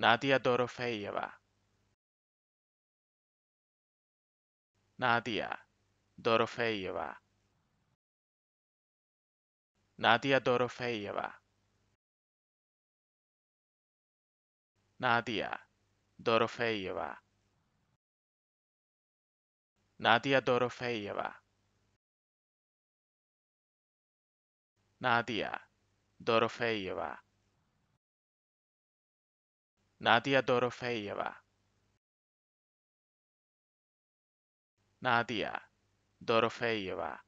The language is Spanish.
Nadia Dorofeeva. Nadia Dorofeeva. Nadia Dorofeeva. Nadia Dorofeeva. Nadia Dorofeeva. Nadia Dorofeeva. Nadia Dorofeeva. Nadia Dorofeeva.